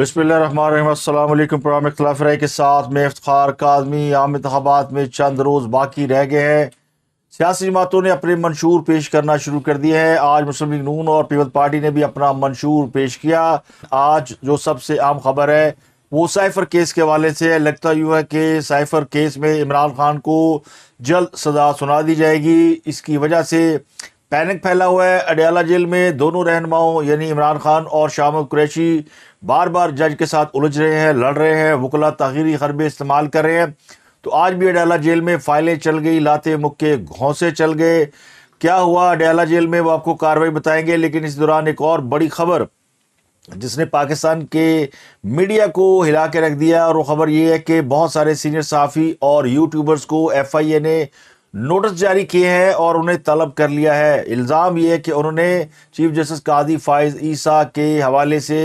बसमिलकुम programme के साथ में इफ्तार कादमी आम इंतबात में चंद रोज़ बाकी रह गए हैं सियासी जमातों ने अपने मंशूर पेश करना शुरू कर दिए हैं आज मुस्लिम लीग नून और पीपल पार्टी ने भी अपना मंशूर पेश किया आज जो सबसे अहम खबर है वो साइफर केस के हवाले से है लगता यूँ है कि साइफर केस में इमरान खान को जल्द सजा सुना दी जाएगी इसकी वजह से पैनिक फैला हुआ है अडयाला जेल में दोनों रहनुमाओं यानी इमरान खान और शाम कुरैशी बार बार जज के साथ उलझ रहे हैं लड़ रहे हैं वकला तहरीरी हरबे इस्तेमाल कर रहे हैं तो आज भी अडयाला जेल में फाइलें चल गई लाते मुक्के घोंसे चल गए क्या हुआ अडयाला जेल में वो आपको कार्रवाई बताएंगे लेकिन इस दौरान एक और बड़ी खबर जिसने पाकिस्तान के मीडिया को हिला के रख दिया और वो खबर ये है कि बहुत सारे सीनियर साफ़ी और यूट्यूबर्स को एफ आई ए ने नोटिस जारी किए हैं और उन्हें तलब कर लिया है इल्ज़ाम ये है कि उन्होंने चीफ जस्टिस कादी फायज़ ईसा के हवाले से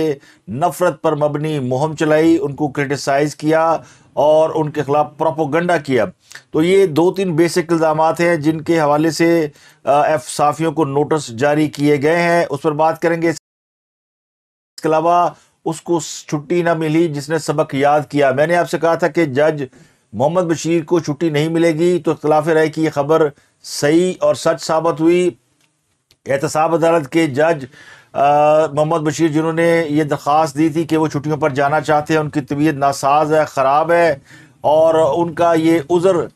नफ़रत पर मबनी मुहिम चलाई उनको क्रिटिसाइज़ किया और उनके खिलाफ प्रोपोगंडा किया तो ये दो तीन बेसिक इल्ज़ाम हैं जिनके हवाले से एफ साफियों को नोटिस जारी किए गए हैं उस पर बात करेंगे इसके अलावा उसको छुट्टी ना मिली जिसने सबक याद किया मैंने आपसे कहा था कि जज मोहम्मद बशीर को छुट्टी नहीं मिलेगी तो इख्तलाफ राय की यह खबर सही और सच साबित हुई एहतसाब अदालत के जज मोहम्मद बशीर जिन्होंने ये दरख्वास्त दी थी कि वो छुट्टियों पर जाना चाहते हैं उनकी तबीयत नासाज है ख़राब है और उनका ये उज़र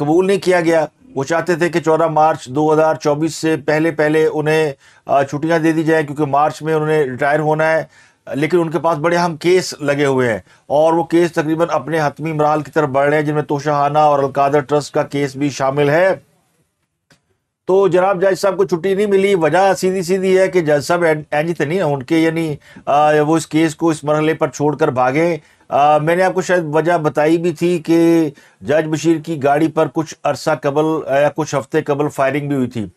कबूल नहीं किया गया वो चाहते थे कि चौदह मार्च 2024 से पहले पहले उन्हें छुट्टियां दे दी जाए क्योंकि मार्च में उन्हें रिटायर होना है लेकिन उनके पास बड़े हम केस लगे हुए हैं और वो केस तकरीबन अपने हतमी मराल की तरफ बढ़ रहे हैं जिनमें तोशाहाना और अलकादर ट्रस्ट का केस भी शामिल है तो जनाब जज साहब को छुट्टी नहीं मिली वजह सीधी सीधी है कि जज साहब एंजिथनी उनके यानी वो इस केस को इस मरहले पर छोड़कर भागे आ, मैंने आपको शायद वजह बताई भी थी कि जज बशीर की गाड़ी पर कुछ अरसा कबल या कुछ हफ्ते कबल फायरिंग भी हुई थी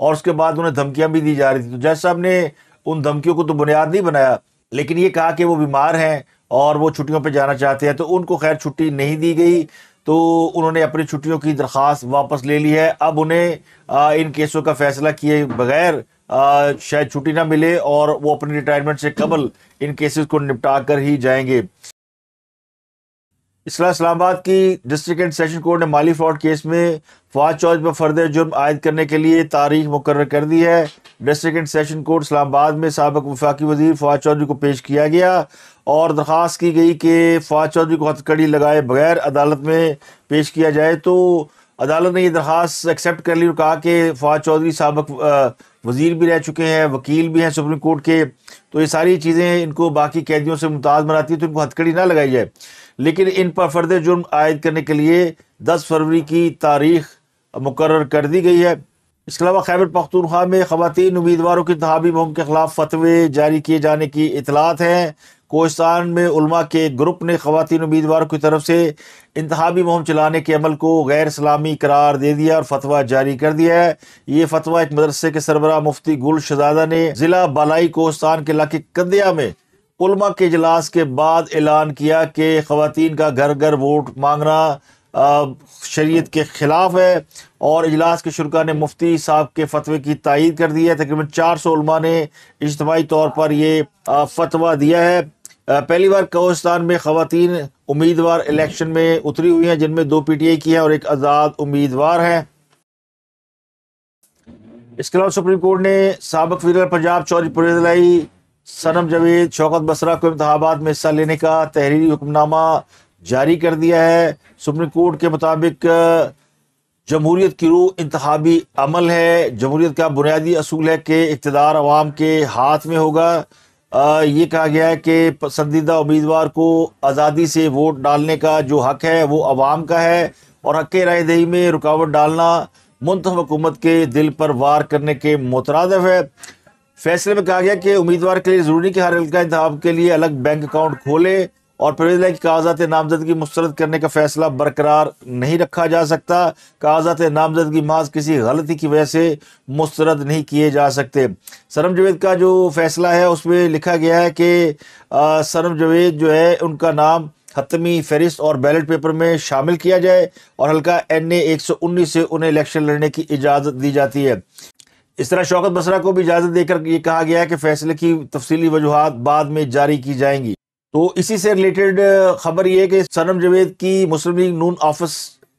और उसके बाद उन्हें धमकियां भी दी जा रही थी तो जज साहब ने उन धमकियों को तो बुनियाद नहीं बनाया लेकिन ये कहा कि वो बीमार हैं और वो छुट्टियों पर जाना चाहते हैं तो उनको खैर छुट्टी नहीं दी गई तो उन्होंने अपनी छुट्टियों की दरख्वास्त वापस ले ली है अब उन्हें इन केसों का फैसला किए बगैर शायद छुट्टी ना मिले और वो अपनी रिटायरमेंट से कबल इन केसेस को निपटा कर ही जाएंगे इसला इस्लामाबाद की डिस्ट्रिक्ट एंड सेशन कोर्ट ने माली फ्रॉड केस में फवाद चौधरी पर फर्द जुर्म आयद करने के लिए तारीख मुकर कर दी है district and session court Islamabad में सबक वफाकी वजीर फवाद चौधरी को पेश किया गया और दरख्वास्त की गई कि फवाद चौधरी को हथकड़ी लगाए बगैर अदालत में पेश किया जाए तो अदालत ने यह दरख्वास्त एक्सेप्ट कर ली और कहा कि फवाद चौधरी सबक वजीर भी रह चुके हैं वकील भी हैं सुप्रीम कोर्ट के तो ये सारी चीज़ें इनको बाकी कैदियों से मुमताज़ बनाती है तो इनको हथकड़ी ना लगाई जाए लेकिन इन पर फर्द जुर्म आयद करने के लिए दस फरवरी की तारीख मुकर कर दी गई है इसके अलावा खैबर पख्तूनख्वा में ख़वान उम्मीदवारों की तहबी मुहम के ख़िलाफ़ फतवे जारी किए जाने की इतलात हैं कोस्तान में उलमा के ग्रुप ने खातन उम्मीदवारों की तरफ से इंतबी मुहम चलाने के अमल को गैर सलामी करार दे दिया और फतवा जारी कर दिया है ये फतवा एक मदरसे के सरबरा मुफ्ती गुल शजादा ने ज़िला बालाई कोस्तान के इलाके कदिया में पुलमा के इजलास के बाद ऐलान किया कि खातन का घर घर वोट मांगना शरीयत के ख़िलाफ़ है और इजलास के शुरा ने मुफ्ती साहब के फतवे की तइद कर दी है तकरीबन चार सौ उलमा ने इजतमाही तौर पर ये फतवा दिया है पहली बार कौस्तान में खातन उम्मीदवार इलेक्शन में उतरी हुई हैं जिनमें दो पी टी आई की हैं और एक आज़ाद उम्मीदवार हैं इसके अलावा सुप्रीम कोर्ट ने सबक फीडर पंजाब चौधरी पुरेदलाई सनम जवेद शौकत बसरा को इंतबात में हिस्सा लेने का तहरीरी हुक्मनामा जारी कर दिया है सुप्रीम कोर्ट के मुताबिक जमहूरीत की रूह इंतबी अमल है जमहूरीत का बुनियादी असूल है कि इकतदार आवाम के हाथ में होगा आ, ये कहा गया है कि पसंदीदा उम्मीदवार को आज़ादी से वोट डालने का जो हक है वो आवाम का है और हक रायदही में रुकावट डालना मुंतब हुकूमत के दिल पर वार करने के मुतरद है फैसले में कहा गया कि उम्मीदवार के लिए जरूरी कि हर हल्का इंतब के लिए अलग बैंक अकाउंट खोले और प्रवेश की कागजात नामजदगी मुस्रद करने का फैसला बरकरार नहीं रखा जा सकता कागजात नामजदगी माज किसी गलती की वजह से मुस्रद नहीं किए जा सकते सरम जवेद का जो फैसला है उसमें लिखा गया है कि सरम जवेद जो है उनका नाम हतमी फहरिस्त और बैलेट पेपर में शामिल किया जाए और हल्का एन ए एक सौ उन्नीस से उन्हें इलेक्शन लड़ने की इजाज़त दी जाती है इस तरह शौकत बसरा को भी इजाज़त देकर ये कहा गया है कि फैसले की तफसीली वजूहत बाद में जारी की जाएंगी तो इसी से रिलेटेड खबर यह है कि सनम जवेद की मुस्लिम लीग नून ऑफिस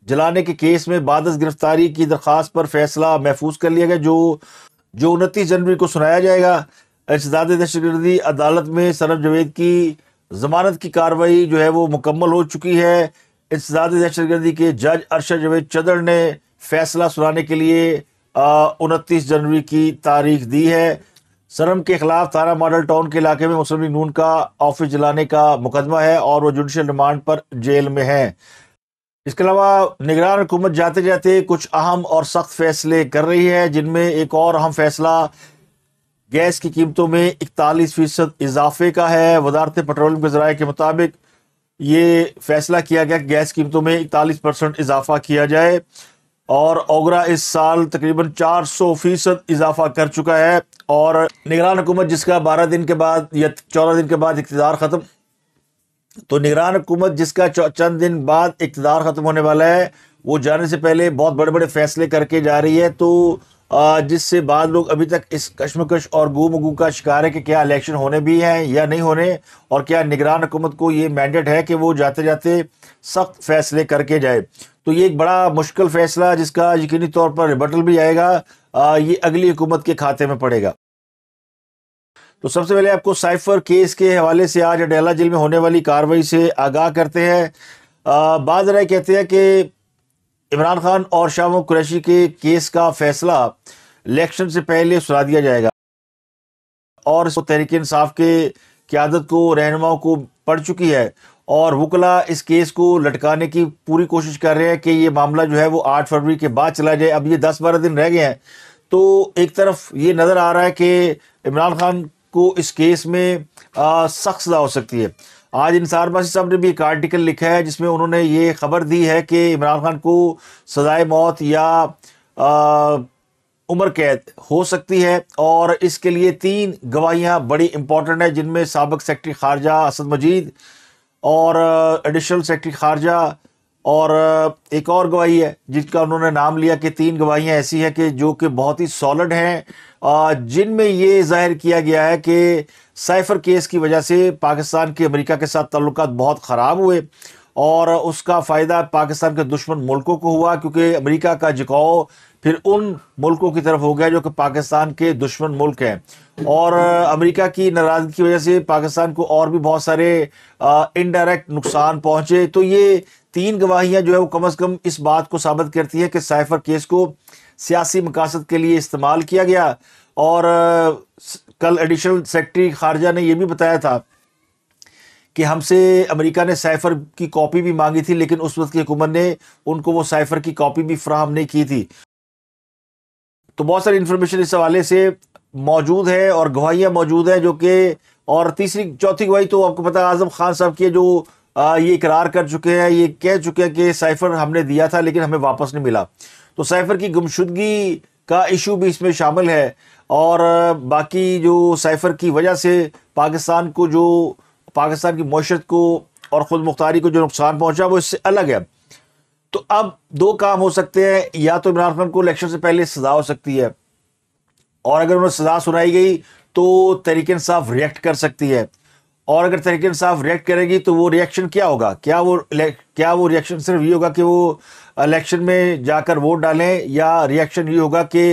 जलाने के केस में बादस गिरफ्तारी की दरख्वास्त पर फैसला महफूज कर लिया गया जो जो उनतीस जनवरी को सुनाया जाएगा इंसदाद गर्दी अदालत में सनम जवेद की जमानत की कार्रवाई जो है वो मुकम्मल हो चुकी है इंसदाद गर्दी के जज अरशद जवेद चदर ने फैसला सुनाने के लिए उनतीस जनवरी की तारीख दी है सरम के खिलाफ थाना मॉडल टाउन के इलाके में मुस्लिम लीग नून का ऑफिस जलाने का मुकदमा है और वो जुडिशल रिमांड पर जेल में है इसके अलावा निगरान हुकूमत जाते जाते कुछ अहम और सख्त फैसले कर रही है जिनमें एक और अहम फैसला गैस की कीमतों में इकतालीस फीसद इजाफे का है वजारत पेट्रोलियम के जराये के मुताबिक ये फैसला किया गया कि गैस कीमतों में इकतालीस परसेंट इजाफा किया जाए और ओगरा इस साल तकरीबन 400 फीसद इजाफा कर चुका है और निगरान हुकूमत जिसका 12 दिन के बाद या 14 दिन के बाद इकतदार ख़त्म तो निगरान हुकूमत जिसका चंद दिन बाद इकतदार ख़त्म होने वाला है वो जाने से पहले बहुत बड़े बड़े फैसले करके जा रही है तो जिससे बाद लोग अभी तक इस कश्मकश और गुम गु का शिकार है कि क्या इलेक्शन होने भी हैं या नहीं होने और क्या निगरान हुकूमत को ये मैंडेट है कि वो जाते जाते सख्त फैसले करके जाए तो ये एक बड़ा मुश्किल फैसला जिसका यकीनी तौर पर रिबटल भी आएगा आ, ये अगली हुकूमत के खाते में पड़ेगा तो सबसे पहले आपको साइफर केस के हवाले से आज अडेला जेल में होने वाली कार्रवाई से आगाह करते हैं बाद कहते हैं कि इमरान खान और शाह कुरैशी के केस का फैसला इलेक्शन से पहले सुना दिया जाएगा और तहरीक इंसाफ के क्यादत को रहनुमाओं को पड़ चुकी है और वकला इस केस को लटकाने की पूरी कोशिश कर रहे हैं कि ये मामला जो है वो आठ फरवरी के बाद चला जाए अब ये दस बारह दिन रह गए हैं तो एक तरफ ये नज़र आ रहा है कि इमरान खान को इस केस में सख्त सज़ा हो सकती है आज इंसार बासी साहब ने भी एक आर्टिकल लिखा है जिसमें उन्होंने ये खबर दी है कि इमरान खान को सजाए मौत या उम्र कैद हो सकती है और इसके लिए तीन गवाहियाँ बड़ी इंपॉर्टेंट है जिनमें सबक सेक्रटरी खारजा असद मजीद और एडिशनल सेक्रटरी खारजा और एक और गवाही है जिसका उन्होंने नाम लिया कि तीन गवाहियाँ ऐसी हैं कि जो कि बहुत ही सॉलिड हैं जिनमें ये जाहिर किया गया है कि साइफर केस की वजह से पाकिस्तान के अमेरिका के साथ तल्लक बहुत ख़राब हुए और उसका फ़ायदा पाकिस्तान के दुश्मन मुल्कों को हुआ क्योंकि अमेरिका का जिकाओ फिर उन मुल्कों की तरफ हो गया जो कि पाकिस्तान के दुश्मन मुल्क हैं और अमेरिका की नाराज़गी की वजह से पाकिस्तान को और भी बहुत सारे इनडायरेक्ट नुकसान पहुंचे तो ये तीन गवाहियां जो है वो कम अज़ कम इस बात को साबित करती हैं कि साइफर केस को सियासी मकासद के लिए इस्तेमाल किया गया और कल एडिशनल सेक्रेटरी खारजा ने यह भी बताया था कि हमसे अमेरिका ने साइफर की कॉपी भी मांगी थी लेकिन उस वक्त की हुकूमत ने उनको वो साइफर की कॉपी भी फ्राहम नहीं की थी तो बहुत सारी इन्फॉर्मेशन इस हवाले से मौजूद है और गवाहियाँ मौजूद हैं जो कि और तीसरी चौथी गवाही तो आपको पता है आजम खान साहब की जो आ, ये इकरार कर चुके हैं ये कह चुके हैं कि साइफर हमने दिया था लेकिन हमें वापस नहीं मिला तो साइफर की गुमशुदगी का इशू भी इसमें शामिल है और बाकी जो साइफर की वजह से पाकिस्तान को जो पाकिस्तान की मीशत को और ख़ुद मुख्तारी को जो नुकसान पहुँचा वो इससे अलग है तो अब दो काम हो सकते हैं या तो इमरान खान को इलेक्शन से पहले सजा हो सकती है और अगर उन्हें सजा सुनाई गई तो तरीके इंसाफ रिएक्ट कर सकती है और अगर तरीके इंसाफ रिएक्ट करेगी तो वो रिएक्शन क्या होगा क्या वो क्या वो रिएक्शन सिर्फ ये होगा कि वो इलेक्शन में जाकर वोट डालें या रिएक्शन ये होगा कि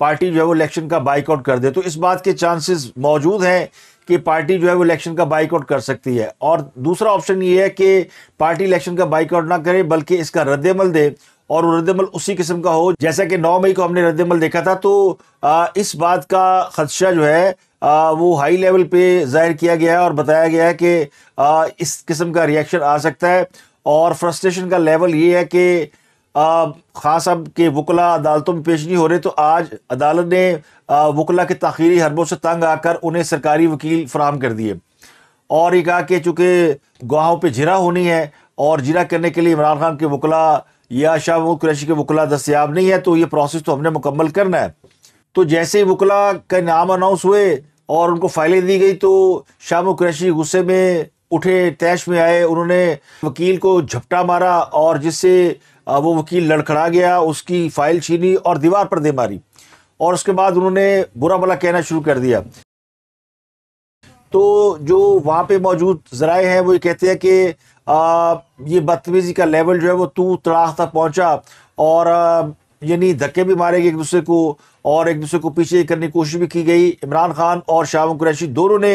पार्टी जो है वो इलेक्शन का बाइकआउट कर दे तो इस बात के चांसेस मौजूद हैं कि पार्टी जो है वो इलेक्शन का बाइकआउट कर सकती है और दूसरा ऑप्शन ये है कि पार्टी इलेक्शन का बाइकआउट ना करे बल्कि इसका रद्दमल दे और रद्दमल उसी किस्म का हो जैसा कि 9 मई को हमने रद्दमल देखा था तो आ, इस बात का खदशा जो है आ, वो हाई लेवल पे जाहिर किया गया है और बताया गया है कि आ, इस किस्म का रिएक्शन आ सकता है और फ्रस्ट्रेशन का लेवल ये है कि खास अब के वकला अदालतों में पेश नहीं हो रहे तो आज अदालत ने वकला के तखीरी हरबों से तंग आकर उन्हें सरकारी वकील फ्राहम कर दिए और ये कहा कि चूँकि गवाहों पर जिरा होनी है और जिरा करने के लिए इमरान खान के वकला या शाह कुरैशी के वकला दस्तियाब नहीं है तो ये प्रोसेस तो हमने मुकम्मल करना है तो जैसे ही वकला का नाम अनाउंस हुए और उनको फाइलें दी गई तो शाह कुरैशी गुस्से में उठे तैश में आए उन्होंने वकील को झपटा मारा और जिससे वो वकील लड़खड़ा गया उसकी फाइल छीनी और दीवार पर दे मारी और उसके बाद उन्होंने बुरा भला कहना शुरू कर दिया तो जो वहाँ पे मौजूद जराए हैं वो ये कहते हैं कि ये बदतमीज़ी का लेवल जो है वो तू तड़ाक तक पहुँचा और यानी धक्के भी मारे गए एक दूसरे को और एक दूसरे को पीछे करने की कोशिश भी की गई इमरान खान और शाह कुरैशी दोनों ने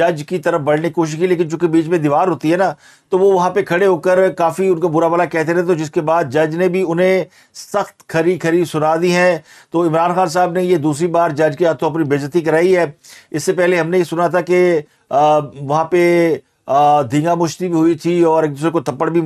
जज की तरफ बढ़ने की कोशिश की लेकिन चूंकि बीच में दीवार होती है ना तो वो वहाँ पे खड़े होकर काफ़ी उनको बुरा भला कहते रहे तो जिसके बाद जज ने भी उन्हें सख्त खरी खरी सुना दी है तो इमरान खान साहब ने ये दूसरी बार जज के हाथों अपनी बेजती कराई है इससे पहले हमने ये सुना था कि वहाँ पर धींगा मुश्ती भी हुई थी और एक दूसरे को थप्पड़ भी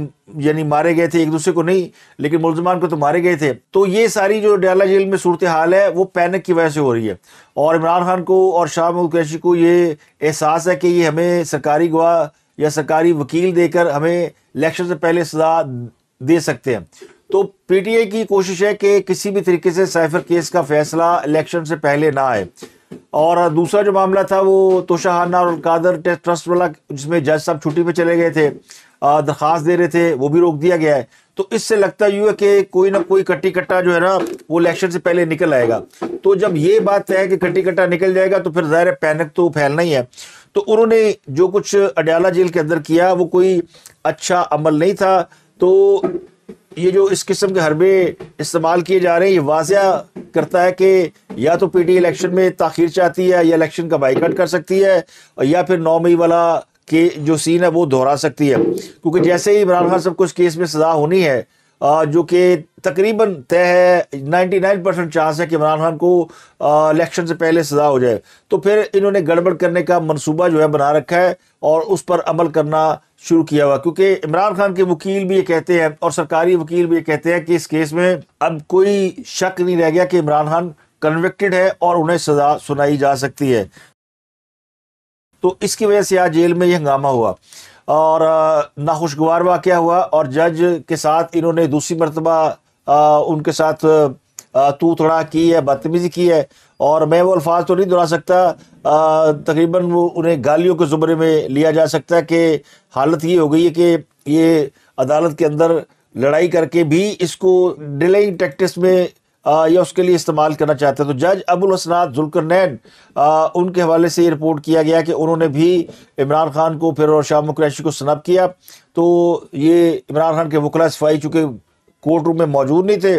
यानी मारे गए थे एक दूसरे को नहीं लेकिन मुलजमान को तो मारे गए थे तो ये सारी जो डयाला जेल में सूरत हाल है वो पैनिक की वजह से हो रही है और इमरान खान को और शाह महमूद कैशी को ये एहसास है कि ये हमें सरकारी गवाह या सरकारी वकील देकर हमें इलेक्शन से पहले सजा दे सकते हैं तो आई की कोशिश है कि किसी भी तरीके से साइफर केस का फैसला इलेक्शन से पहले ना आए और दूसरा जो मामला था वो तोशाहाना और कादर टेस्ट ट्रस्ट वाला जिसमें जज साहब छुट्टी पे चले गए थे दरख्वास्त दे रहे थे वो भी रोक दिया गया है तो इससे लगता यू है कि कोई ना कोई कट्टी कट्टा जो है ना वो इलेक्शन से पहले निकल आएगा तो जब ये बात तय है कि कट्टी कट्टा निकल जाएगा तो फिर ज़ाहिर पैनिक तो फैलना ही है तो उन्होंने जो कुछ अडयाला जेल के अंदर किया वो कोई अच्छा अमल नहीं था तो ये जो इस किस्म के हरबे इस्तेमाल किए जा रहे हैं ये वाजह करता है कि या तो पी टी इलेक्शन में तखिर चाहती है या इलेक्शन का बाइकट कर सकती है या फिर नौ मई वाला के जो सीन है वो दोहरा सकती है क्योंकि जैसे ही इमरान खान साहब को इस केस में सजा होनी है जो कि तकरीबन तय है 99 परसेंट चांस है कि इमरान खान को इलेक्शन से पहले सजा हो जाए तो फिर इन्होंने गड़बड़ करने का मनसूबा जो है बना रखा है और उस पर अमल करना शुरू किया हुआ क्योंकि इमरान खान के वकील भी ये कहते हैं और सरकारी वकील भी ये कहते हैं कि इस केस में अब कोई शक नहीं रह गया कि इमरान खान कन्विक्टेड है और उन्हें सजा सुनाई जा सकती है तो इसकी वजह से आज जेल में यह हंगामा हुआ और नाखुशगवार वाक़ हुआ और जज के साथ इन्होंने दूसरी मरतबा उनके साथ तू थोड़ा की है बदतमीज़ी की है और मैं वो अल्फाज तो नहीं दोहरा सकता तकरीबन वो उन्हें गालियों के ज़ुमरे में लिया जा सकता है कि हालत ये हो गई है कि ये अदालत के अंदर लड़ाई करके भी इसको डिलेइंग टैक्टिस में या उसके लिए इस्तेमाल करना चाहते हैं तो जज अबुल हसनात नैन उनके हवाले से ये रिपोर्ट किया गया कि उन्होंने भी इमरान खान को फिर और शाह कुरैशी को स्नब किया तो ये इमरान खान के वकला सफाई चूँकि कोर्ट रूम में मौजूद नहीं थे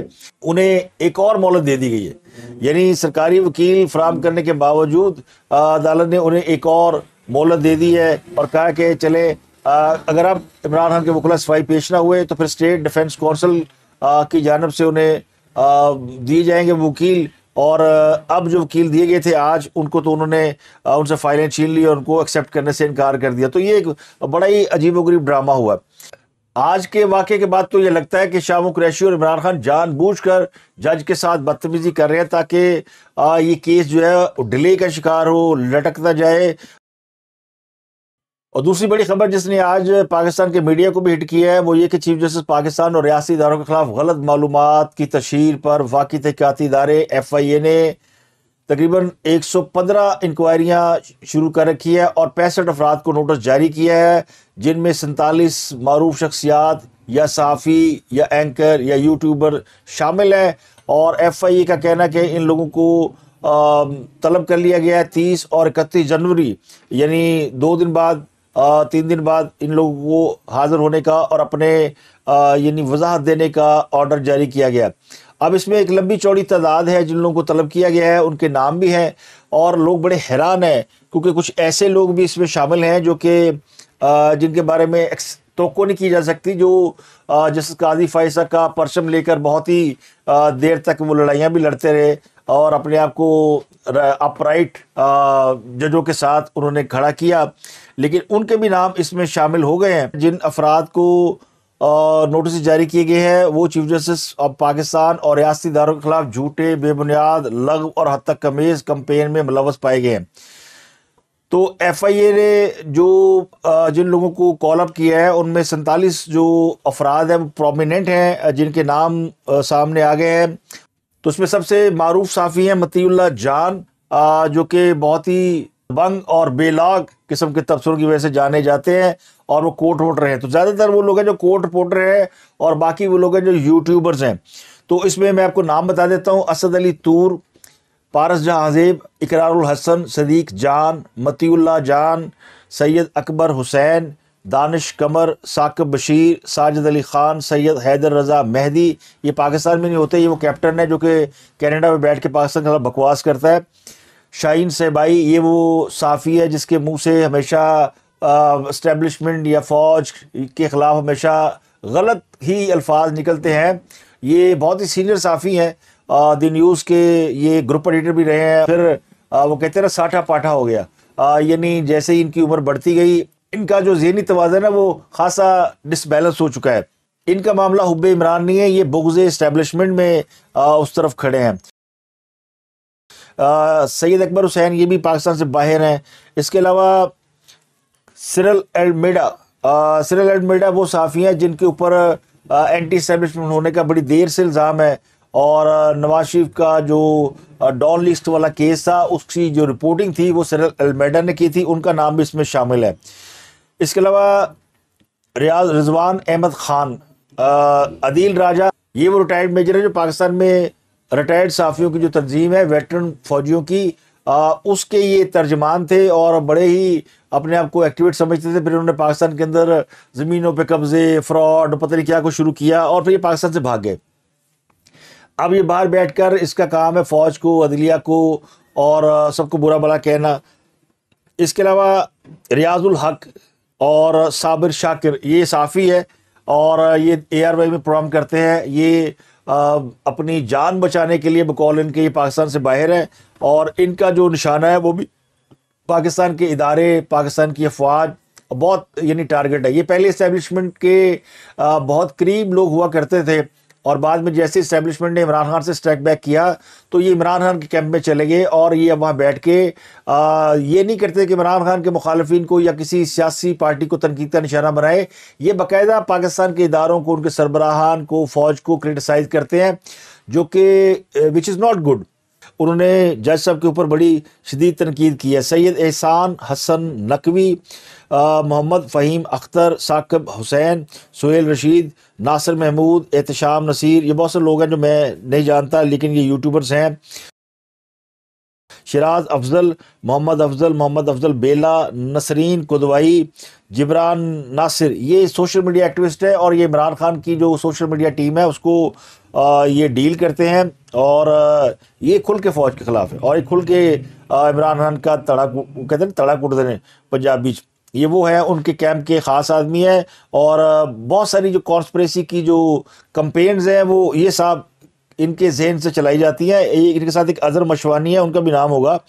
उन्हें एक और मोहलत दे दी गई है यानी सरकारी वकील फ्राहम करने के बावजूद अदालत ने उन्हें एक और मोहलत दे दी है और कहा कि चले आ, अगर आप इमरान खान के वकला सफाई पेश ना हुए तो फिर स्टेट डिफेंस कौंसिल की जानब से उन्हें दिए जाएंगे वकील और अब जो वकील दिए गए थे आज उनको तो उन्होंने उनसे फाइलें छीन ली और उनको एक्सेप्ट करने से इनकार कर दिया तो ये एक बड़ा ही अजीबोगरीब ड्रामा हुआ है आज के वाक़े के बाद तो ये लगता है कि शाह कुरैशी और इमरान खान जानबूझकर जज के साथ बदतमीजी कर रहे हैं ताकि ये केस जो है डिले का शिकार हो लटकता जाए और दूसरी बड़ी खबर जिसने आज पाकिस्तान के मीडिया को भी हिट किया है वो ये कि चीफ जस्टिस पाकिस्तान और रियासी इदारों के खिलाफ गलत मालूम की तशहर पर वाकई तहकियाती इदारे एफ आई ए ने तकरीबन एक सौ पंद्रह इंक्वायरियाँ शुरू कर रखी है और पैंसठ अफराद को नोटिस जारी किया है जिनमें सैंतालीस मरूफ शख्सियात या सहाफ़ी या एंकर या यूट्यूबर शामिल हैं और एफ आई ए का कहना कि इन लोगों को तलब कर लिया गया है तीस और इकतीस जनवरी यानी दो दिन बाद तीन दिन बाद इन लोगों को हाज़िर होने का और अपने यानी वजाहत देने का ऑर्डर जारी किया गया अब इसमें एक लंबी चौड़ी तादाद है जिन लोगों को तलब किया गया है उनके नाम भी हैं और लोग बड़े हैरान हैं क्योंकि कुछ ऐसे लोग भी इसमें शामिल हैं जो कि जिनके बारे में तो नहीं की जा सकती जो जस्टिस काजी फायसा का परचम लेकर बहुत ही देर तक वो लड़ाइयाँ भी लड़ते रहे और अपने आप को अपराइट जजों के साथ उन्होंने खड़ा किया लेकिन उनके भी नाम इसमें शामिल हो गए हैं जिन अफराद को नोटिस जारी किए गए हैं वो चीफ जस्टिस ऑफ पाकिस्तान और रियाती इदारों के खिलाफ झूठे बेबुनियाद लग और हद तक कमेज कंपेन में मुलवस पाए गए हैं तो एफ आई ए ने जो जिन लोगों को कॉल अप किया है उनमें सैंतालीस जो अफराद हैं वो प्रोमिनेंट हैं जिनके नाम सामने आ गए हैं तो उसमें सबसे मरूफ साफ़ी हैं मतील्ला जान जो कि बहुत ही बंग और बेलाग किस्म के तबसरों की वजह से जाने जाते हैं और वो कोट वोट रहे हैं तो ज़्यादातर वो लोग हैं जो कोट पोटर हैं और बाकी वो लोग हैं जो यूट्यूबर्स हैं तो इसमें मैं आपको नाम बता देता हूँ असद अली तूर पारस जहाँ हजेब इकरारुल हसन सदीक जान मतील्ला जान सैयद अकबर हुसैन दानिश कमर साकब बशीर साजिद अली ख़ान सैयद हैदर रज़ा मेहदी ये पाकिस्तान में नहीं होते ये वो कैप्टन है जो कि कनाडा में बैठ के पाकिस्तान साथ बकवास करता है शाहीन सेबाई ये वो साफ़ी है जिसके मुंह से हमेशा इस्टेबलिशमेंट या फ़ौज के ख़िलाफ़ हमेशा गलत ही अल्फाज निकलते हैं ये बहुत ही सीनियर साफ़ी हैं द न्यूज़ के ये ग्रुप एडिटर भी रहे हैं फिर आ, वो कहते ना साठा पाठा हो गया यानी जैसे ही इनकी उम्र बढ़ती गई इनका जो जहनी तोज़न है ना वो खासा डिसबैलेंस हो चुका है इनका मामला हुब इमरान नहीं है ये बुगज़ इस्टेबलिशमेंट में आ, उस तरफ खड़े हैं सैद अकबर हुसैन ये भी पाकिस्तान से बाहर हैं इसके अलावा सिरल एडमेडा सिरल एडमेडा वो साफ़ी हैं जिनके ऊपर एंटी स्टैब्लिशमेंट होने का बड़ी देर से इल्ज़ाम है और नवाज शरीफ का जो डॉन लिस्ट वाला केस था उसकी जो रिपोर्टिंग थी वो सिरल एलमेडा ने की थी उनका नाम भी इसमें शामिल है इसके अलावा रियाज रिजवान अहमद ख़ान अदील राजा ये वो रिटायर्ड मेजर है जो पाकिस्तान में रिटायर्ड साफियों की जो तंजीम है वेटरन फौजियों की आ, उसके ये तर्जमान थे और बड़े ही अपने आप को एक्टिवेट समझते थे फिर उन्होंने पाकिस्तान के अंदर ज़मीनों पर कब्ज़े फ्रॉड पता नहीं क्या कुछ शुरू किया और फिर ये पाकिस्तान से भाग गए अब ये बाहर बैठ कर इसका काम है फ़ौज को अदलिया को और सबको बुरा भला कहना इसके अलावा रियाजुल हक और साबिर शाकिर ये साफ़ी है और ये ए आर वाई में प्रोग्राम करते हैं ये अपनी जान बचाने के लिए बकौल इनके ये पाकिस्तान से बाहर है और इनका जो निशाना है वो भी पाकिस्तान के इदारे पाकिस्तान की अफवाज बहुत यानी टारगेट है ये पहले इस्टेबलिशमेंट के बहुत करीब लोग हुआ करते थे और बाद में जैसे इस्टेब्लिशमेंट ने इमरान खान से स्ट्रैक बैक किया तो ये इमरान खान के कैंप में चले गए और ये अब वहाँ बैठ के आ, ये नहीं करते कि इमरान खान के मुखालफी को या किसी सियासी पार्टी को तनकीद का निशाना बनाए ये बाकायदा पाकिस्तान के इदारों को उनके सरबराहान को फ़ौज को क्रिटिसाइज़ करते हैं जो कि विच इज़ नॉट गुड उन्होंने जज साहब के ऊपर बड़ी शदीद तनकीद की है सैयद एहसान हसन नकवी मोहम्मद फ़हीम अख्तर साकब हुसैन सुहेल रशीद नासिर महमूद एहतशाम नसीर ये बहुत से लोग हैं जो मैं नहीं जानता लेकिन ये यूट्यूबर्स हैं शराज अफजल मोहम्मद अफजल मोहम्मद अफजल बेला नसरीन कुदवाई जिब्रान नासिर ये सोशल मीडिया एक्टिविस्ट है और ये इमरान खान की जो सोशल मीडिया टीम है उसको आ, ये डील करते हैं और आ, ये खुल के फौज के ख़िलाफ़ है और ये खुल के इमरान खान का तड़ा कहते हैं तड़ा उठ देने पंजाब बीच ये वो है उनके कैंप के ख़ास आदमी है और बहुत सारी जो कॉन्स्परेसी की जो कंपेन्स हैं वो ये साहब इनके जहन से चलाई जाती हैं इनके साथ एक अजहर मशवानी है उनका भी नाम होगा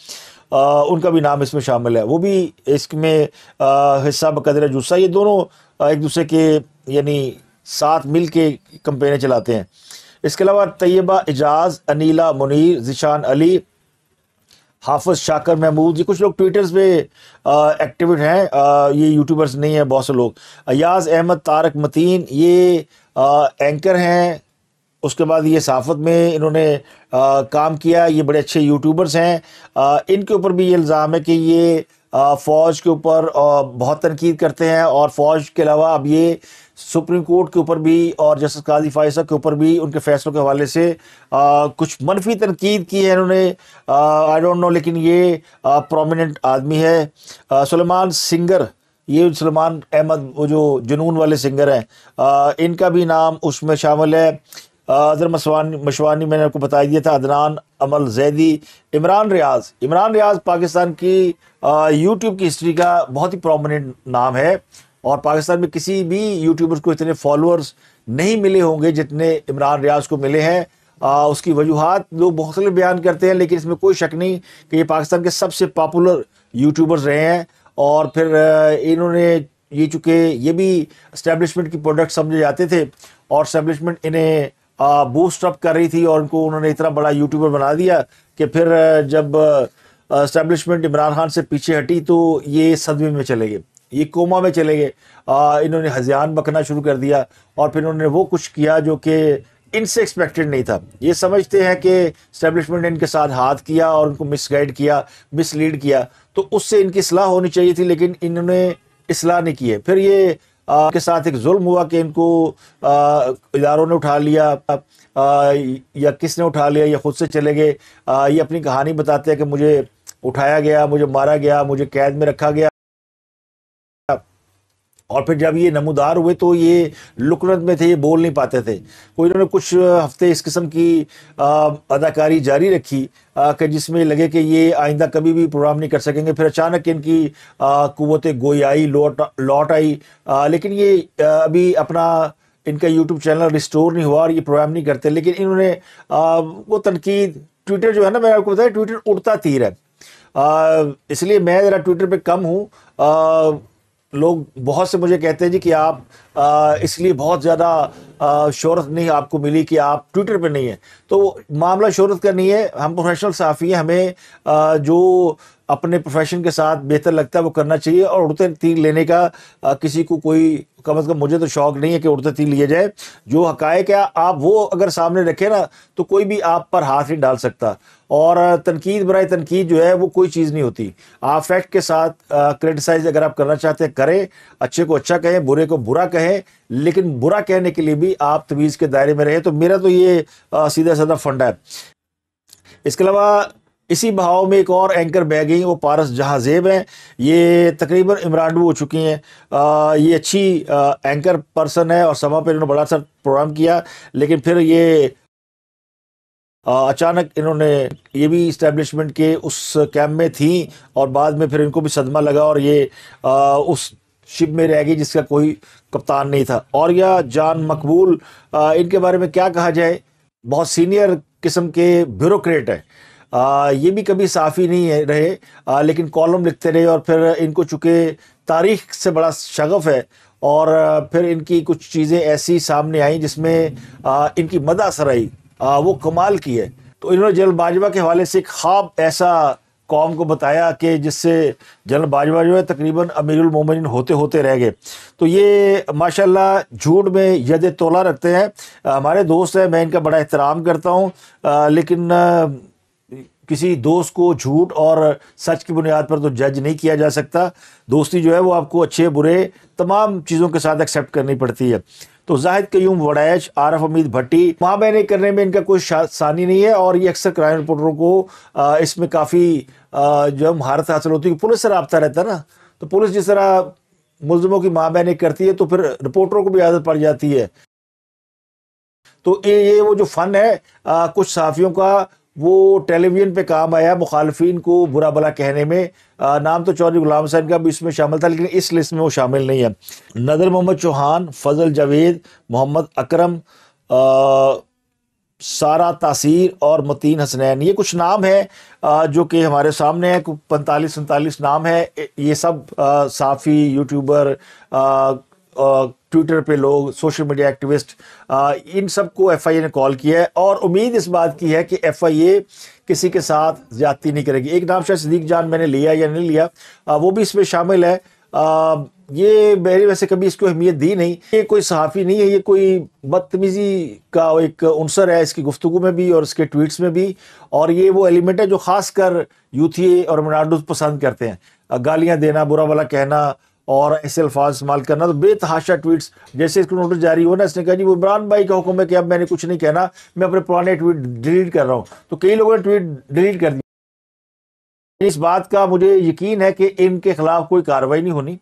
आ, उनका भी नाम इसमें शामिल है वो भी इसमें हिस्सा बकदर जुस्सा ये दोनों एक दूसरे के यानी साथ मिल के कंपेनें चलाते हैं इसके अलावा तयबा एजाज अनीला मुनीर जिशान अली हाफज शाकर महमूद ये कुछ लोग ट्विटर्स पे एक्टिव हैं ये यूट्यूबर्स नहीं हैं बहुत से लोग अयाज अहमद तारक मतीन ये आ, एंकर हैं उसके बाद ये सहाफ़त में इन्होंने आ, काम किया ये बड़े अच्छे यूट्यूबर्स हैं आ, इनके ऊपर भी ये इल्ज़ाम है कि ये फ़ौज के ऊपर बहुत तनकीद करते हैं और फ़ौज के अलावा अब ये सुप्रीम कोर्ट के ऊपर भी और जस्टिस काजी फायसा के ऊपर भी उनके फैसलों के हवाले से आ, कुछ मनफी तनकीद की है इन्होंने आई डोंट नो लेकिन ये प्रोमिनेंट आदमी है सलमान सिंगर ये सलमान अहमद वो जो जुनून वाले सिंगर हैं इनका भी नाम उसमें शामिल है अदर मसवानी मशवानी मैंने आपको बता दिया था अदनान अमल जैदी इमरान रियाज इमरान रियाज पाकिस्तान की यूट्यूब की हिस्ट्री का बहुत ही प्रोमिनेंट नाम है और पाकिस्तान में किसी भी यूट्यूबर्स को इतने फॉलोअर्स नहीं मिले होंगे जितने इमरान रियाज को मिले हैं आ, उसकी वजूहत लोग मुख्तलिफ बयान करते हैं लेकिन इसमें कोई शक नहीं कि ये पाकिस्तान के सबसे पॉपुलर यूट्यूबर्स रहे हैं और फिर इन्होंने ये चूँकि ये भी इस्टेब्लिशमेंट की प्रोडक्ट समझे जाते थे और इस्टेब्लिशमेंट इन्हें बूस्ट अप कर रही थी और उनको उन्होंने इतना बड़ा यूट्यूबर बना दिया कि फिर जब इस्टेब्लिशमेंट इमरान खान से पीछे हटी तो ये सदमे में चले गए ये कोमा में चले गए इन्होंने हजियान बकना शुरू कर दिया और फिर उन्होंने वो कुछ किया जो कि इनसे एक्सपेक्टेड नहीं था ये समझते हैं कि स्टैब्लिशमेंट ने इनके साथ हाथ किया और उनको मिसगाइड किया मिसलीड किया तो उससे इनकी सलाह होनी चाहिए थी लेकिन इन्होंने इसलाह नहीं किए फिर ये के साथ एक जुल्म हुआ कि इनको इदारों ने उठा लिया या किसने उठा लिया या खुद से चले गए ये अपनी कहानी बताते हैं कि मुझे उठाया गया मुझे मारा गया मुझे कैद में रखा गया और फिर जब ये नमोदार हुए तो ये लुकनत में थे ये बोल नहीं पाते थे कोई इन्होंने कुछ हफ्ते इस किस्म की अदाकारी जारी रखी कि जिसमें लगे कि ये आइंदा कभी भी प्रोग्राम नहीं कर सकेंगे फिर अचानक इनकी कुत गोई आई लौट लौट आई आ, लेकिन ये अभी अपना इनका यूट्यूब चैनल रिस्टोर नहीं हुआ और ये प्रोग्राम नहीं करते लेकिन इन्होंने वो तनकीद ट्विटर जो है ना मैं आपको बताया ट्विटर उड़ता तीर है इसलिए मैं ज़रा ट्विटर पर कम हूँ लोग बहुत से मुझे कहते हैं जी कि आप इसलिए बहुत ज़्यादा शहरत नहीं आपको मिली कि आप ट्विटर पे नहीं हैं तो मामला शहरत का नहीं है हम प्रोफेशनल साफ़ी हैं हमें आ, जो अपने प्रोफेशन के साथ बेहतर लगता है वो करना चाहिए और उड़ते तीर लेने का आ, किसी को कोई कम अज़ कम मुझे तो शौक नहीं है कि तीन लिए जाए जो हकायक है आप वो अगर सामने रखें ना तो कोई भी आप पर हाथ नहीं डाल सकता और तनकीद बरए तनकीद जो है वो कोई चीज़ नहीं होती आप फैक्ट के साथ क्रिटिसाइज अगर आप करना चाहते हैं करें अच्छे को अच्छा कहें बुरे को बुरा कहें लेकिन बुरा कहने के लिए भी आप तवीज़ के दायरे में रहें तो मेरा तो ये आ, सीधा साधा फंडा है इसके अलावा इसी बहाव में एक और एंकर बह गई वो पारस जहाजेब हैं ये तकरीबन इमरानडू हो चुकी हैं ये अच्छी आ, एंकर पर्सन है और समा पर इन्होंने बड़ा सा प्रोग्राम किया लेकिन फिर ये अचानक इन्होंने ये भी इस्टेब्लिशमेंट के उस कैम्प में थी और बाद में फिर इनको भी सदमा लगा और ये आ, उस शिप में रह गई जिसका कोई कप्तान नहीं था और या जान मकबूल इनके बारे में क्या कहा जाए बहुत सीनियर किस्म के ब्यूरोक्रेट हैं आ, ये भी कभी साफ़ी नहीं रहे आ, लेकिन कॉलम लिखते रहे और फिर इनको चूँकि तारीख से बड़ा शगफ है और फिर इनकी कुछ चीज़ें ऐसी सामने आई जिसमें इनकी मदा आई वो कमाल की है तो इन्होंने जनरल बाजवा के हवाले से एक ख्वाब ऐसा कौम को बताया कि जिससे जनरल बाजवा जो है तकरीबन अमीरमिन होते होते रह गए तो ये माशाल्लाह झूठ में यद तोला रखते हैं हमारे दोस्त हैं मैं इनका बड़ा एहतराम करता हूँ लेकिन किसी दोस्त को झूठ और सच की बुनियाद पर तो जज नहीं किया जा सकता दोस्ती जो है वो आपको अच्छे बुरे तमाम चीज़ों के साथ एक्सेप्ट करनी पड़ती है तो जाहिद क्यूम वड़ैच आरफ अमीद भट्टी माँ बहने करने में इनका कोई सानी नहीं है और ये अक्सर क्राइम रिपोर्टरों को इसमें काफ़ी जो है महारत हासिल होती है पुलिस से रबता रहता ना तो पुलिस जिस तरह मुलजमों की माँ बहने करती है तो फिर रिपोर्टरों को भी आदत पड़ जाती है तो ये ये वो जो फ़न है आ, कुछ साफियों का वो टेलीविज़न पे काम आया मुखालफी को बुरा भला कहने में आ, नाम तो चौधरी गुलाम हसैन का भी इसमें शामिल था लेकिन इस लिस्ट में वो शामिल नहीं है नदर मोहम्मद चौहान फजल जावेद मोहम्मद अकरम सारा तासीर और मतीन हसनैन ये कुछ नाम है जो कि हमारे सामने हैं पैंतालीस सैंतालीस नाम है ये सब साफ़ी यूट्यूबर ट्विटर पे लोग सोशल मीडिया एक्टिविस्ट इन सब को एफ ने कॉल किया है और उम्मीद इस बात की है कि एफ किसी के साथ ज्यादती नहीं करेगी एक नाम शायद सदीक जान मैंने लिया या नहीं लिया आ, वो भी इसमें शामिल है आ, ये मेरे वैसे कभी इसको अहमियत दी नहीं ये कोई सहाफ़ी नहीं है ये कोई बदतमीज़ी का एक अनसर है इसकी गुफ्तु में भी और इसके ट्वीट्स में भी और ये वो एलिमेंट है जो ख़ास कर यूथी और मनाडो पसंद करते हैं गालियाँ देना बुरा भला कहना और ऐसे अल्फाज इस्तेमाल करना तो बेतहाशा ट्वीट्स जैसे इसको नोटिस जारी हुआ ना इसने कहा जी वो इमरान भाई का हुक्म है कि अब मैंने कुछ नहीं कहना मैं अपने पुराने ट्वीट डिलीट कर रहा हूँ तो कई लोगों ने ट्वीट डिलीट कर दिया इस बात का मुझे यकीन है कि इनके खिलाफ कोई कार्रवाई नहीं होनी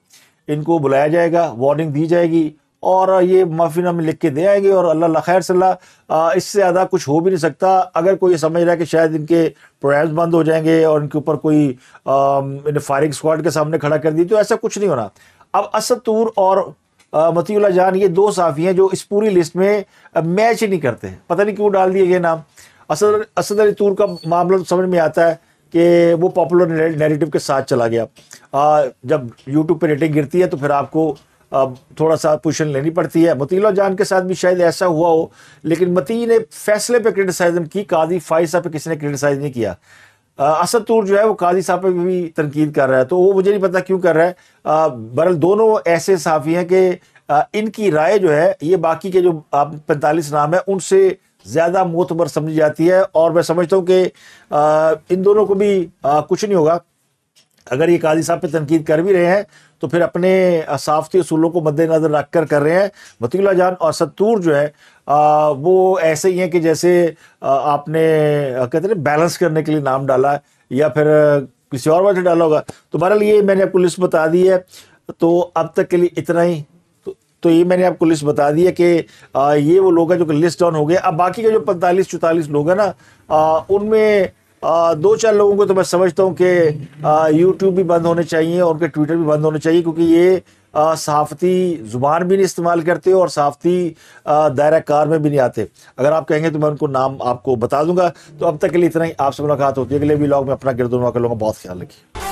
इनको बुलाया जाएगा वार्निंग दी जाएगी और ये माफी हम लिख के दे आएंगे और अल्लाह खैर सल्ला इससे ज़्यादा कुछ हो भी नहीं सकता अगर कोई समझ रहा है कि शायद इनके प्रोग्राम्स बंद हो जाएंगे और इनके ऊपर कोई इन्हें फायरिंग स्क्वाड के सामने खड़ा कर दी तो ऐसा कुछ नहीं होना अब असद तूर और मतीउल्ला जान ये दो साफ़ी हैं जो इस पूरी लिस्ट में मैच ही नहीं करते पता नहीं क्यों डाल दिए ये नाम असद असद अली तूर का मामला तो समझ में आता है कि वो पॉपुलर नैरेटिव के साथ चला गया जब यूट्यूब पर रेटिंग गिरती है तो फिर आपको अब थोड़ा सा पोजिशन लेनी पड़ती है मतीला जान के साथ भी शायद ऐसा हुआ हो लेकिन मती ने फैसले पे क्रिटिसाइजम की कादी फाइज साहब पर किसी ने क्रिटिसाइज नहीं किया असद तूर जो है वो कादी साहब पे भी तनकीद कर रहा है तो वो मुझे नहीं पता क्यों कर रहा है बरल दोनों ऐसे साफ़ी हैं कि इनकी राय जो है ये बाकी के जो आप पैंतालीस नाम हैं उनसे ज़्यादा मोतबर समझी जाती है और मैं समझता हूँ कि इन दोनों को भी कुछ नहीं होगा अगर ये काजी साहब पे तनकीद कर भी रहे हैं तो फिर अपने सafती असूलों को मद्देनज़र रख कर कर रहे हैं मतीला जान और सत्तूर जो है आ, वो ऐसे ही हैं कि जैसे आ, आपने कहते हैं बैलेंस करने के लिए नाम डाला या फिर किसी और वजह डाला होगा तो बहरहाल ये मैंने आपको लिस्ट बता दी है तो अब तक के लिए इतना ही तो, तो ये मैंने आपको लिस्ट बता दी है कि ये वो लोग हैं जो कि लिस्ट डाउन हो गए अब बाकी के जो पैंतालीस चौतालीस लोग हैं ना उनमें आ, दो चार लोगों को तो मैं समझता हूँ कि यूट्यूब भी बंद होने चाहिए और उनके ट्विटर भी बंद होने चाहिए क्योंकि ये सहाफ़ती ज़ुबान भी नहीं इस्तेमाल करते और सहाफ़ती दायरा कार में भी नहीं आते अगर आप कहेंगे तो मैं उनको नाम आपको बता दूंगा तो अब तक के लिए इतना ही आपसे मुलाकात होती है अगले भी लॉग में अपना गिरदुनवा कर लोगों बहुत ख्याल रखिए